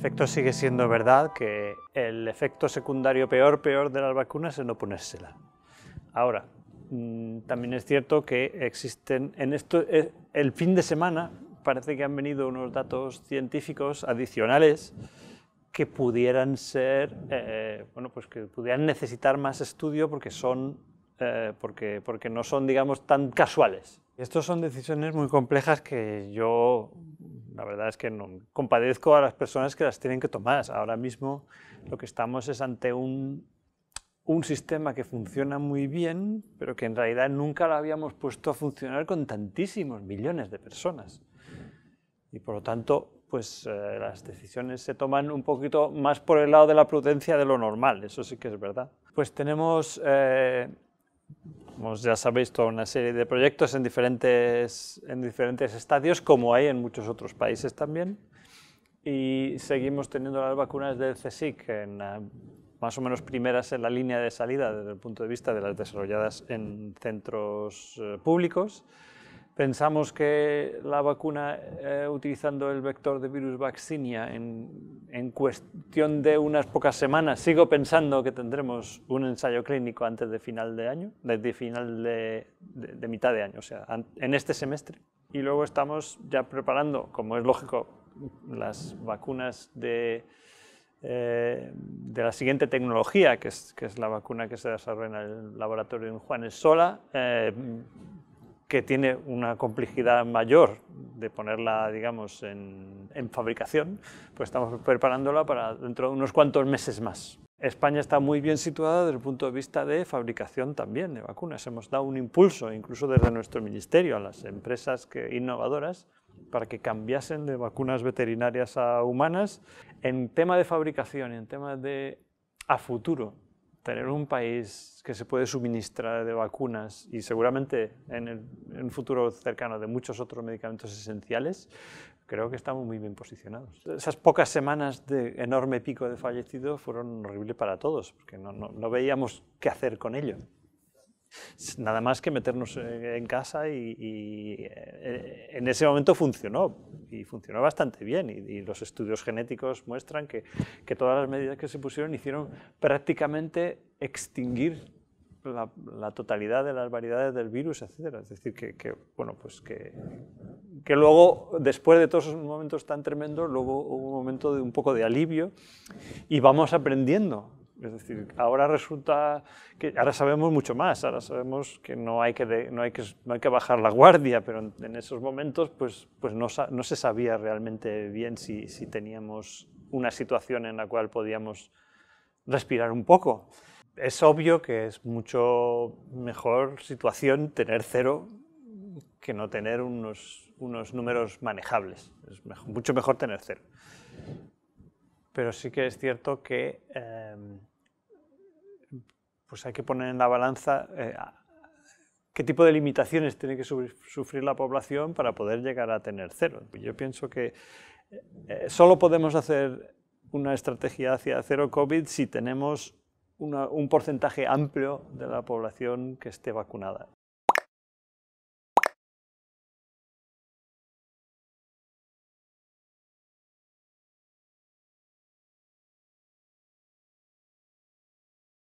efecto sigue siendo verdad que el efecto secundario peor, peor de las vacunas es no ponérsela. Ahora, mm, también es cierto que existen, en esto, eh, el fin de semana parece que han venido unos datos científicos adicionales que pudieran ser, eh, bueno, pues que pudieran necesitar más estudio porque son, eh, porque, porque no son, digamos, tan casuales. Estas son decisiones muy complejas que yo la verdad es que no, compadezco a las personas que las tienen que tomar. Ahora mismo lo que estamos es ante un, un sistema que funciona muy bien, pero que en realidad nunca lo habíamos puesto a funcionar con tantísimos millones de personas. Y por lo tanto, pues eh, las decisiones se toman un poquito más por el lado de la prudencia de lo normal, eso sí que es verdad. Pues tenemos eh, como ya sabéis, toda una serie de proyectos en diferentes, en diferentes estadios, como hay en muchos otros países también. Y seguimos teniendo las vacunas del CSIC en, eh, más o menos primeras en la línea de salida desde el punto de vista de las desarrolladas en centros eh, públicos. Pensamos que la vacuna eh, utilizando el vector de virus vaccinia en, cuestión de unas pocas semanas, sigo pensando que tendremos un ensayo clínico antes de final de año, de, final de, mitad de año, o sea, en este semestre. Y luego estamos ya preparando, como es lógico, las vacunas de, eh, de la siguiente tecnología, que es, que es, la vacuna que se desarrolla en el laboratorio en Juanes Sola. Eh, que tiene una complejidad mayor de ponerla, digamos, en, fabricación, pues estamos preparándola para dentro de unos cuantos meses más. España está muy bien situada desde el punto de vista de fabricación también de vacunas. Hemos dado un impulso, incluso desde nuestro ministerio, a las empresas que, innovadoras para que cambiasen de vacunas veterinarias a humanas. En tema de fabricación y en tema de a futuro, tener un país que se puede suministrar de vacunas y seguramente en, un futuro cercano de muchos otros medicamentos esenciales, creo que estamos muy bien posicionados. Esas pocas semanas de enorme pico de fallecidos fueron horribles para todos, porque no veíamos qué hacer con ello nada más que meternos eh, en casa y, eh, en ese momento funcionó y funcionó bastante bien y, los estudios genéticos muestran que, que, todas las medidas que se pusieron hicieron prácticamente extinguir la, totalidad de las variedades del virus, etc. Es decir, que, que bueno, pues que, que luego, después de todos esos momentos tan tremendos, luego hubo un momento de un poco de alivio y vamos aprendiendo es decir, ahora resulta que ahora sabemos mucho más, ahora sabemos que no hay que, no hay que, no hay que bajar la guardia, pero en, esos momentos pues, pues no, no, se sabía realmente bien si, si, teníamos una situación en la cual podíamos respirar un poco. Es obvio que es mucho mejor situación tener cero que no tener unos, unos números manejables. Es mejor, mucho mejor tener cero. Pero sí que es cierto que... Em, pues hay que poner en la balanza eh, qué tipo de limitaciones tiene que sufrir la población para poder llegar a tener cero. Yo pienso que eh, eh, solo podemos hacer una estrategia hacia cero COVID si tenemos un porcentaje amplio de la población que esté vacunada.